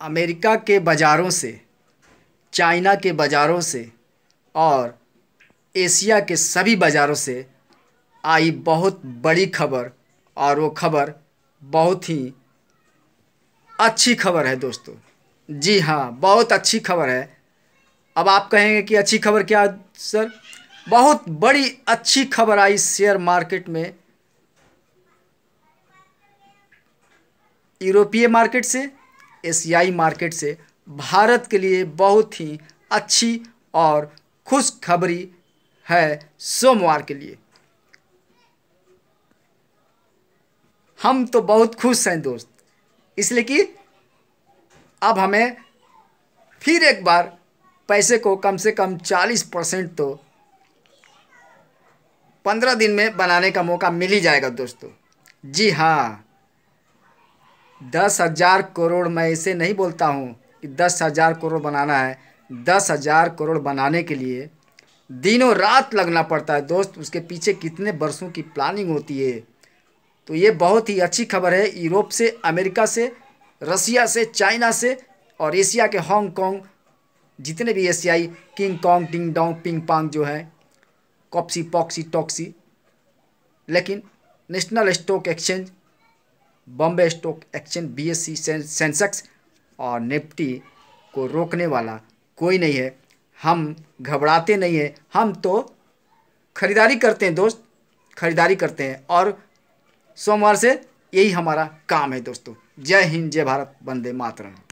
America के बाज़ारों से चाइना के बाज़ारों से और एशिया के सभी बाज़ारों से आई बहुत बड़ी खबर और वो खबर बहुत ही अच्छी खबर है दोस्तों जी हाँ बहुत अच्छी खबर है अब आप कहेंगे कि अच्छी खबर क्या सर बहुत बड़ी अच्छी खबर आई शेयर मार्केट में यूरोपीय मार्केट से एशियाई मार्केट से भारत के लिए बहुत ही अच्छी और खुशखबरी है सोमवार के लिए हम तो बहुत खुश हैं दोस्त इसलिए कि अब हमें फिर एक बार पैसे को कम से कम चालीस परसेंट तो पंद्रह दिन में बनाने का मौका मिल ही जाएगा दोस्तों जी हाँ दस हज़ार करोड़ मैं ऐसे नहीं बोलता हूँ कि दस हज़ार करोड़ बनाना है दस हज़ार करोड़ बनाने के लिए दिनों रात लगना पड़ता है दोस्त उसके पीछे कितने वर्षों की प्लानिंग होती है तो ये बहुत ही अच्छी खबर है यूरोप से अमेरिका से रसिया से चाइना से और एशिया के हांगकॉन्ग जितने भी एशियाई किंग कॉन्ग टिंग डोंग पिंग पांग जो हैं कॉप्सी पॉक्सी टॉक्सी लेकिन national stock exchange Bombay stock exchange BSC Sensex और निफ्टी को रोकने वाला कोई नहीं है हम घबराते नहीं हैं हम तो खरीदारी करते हैं दोस्त खरीदारी करते हैं और सोमवार से यही हमारा काम है दोस्तों जय हिंद जय भारत वंदे मातरम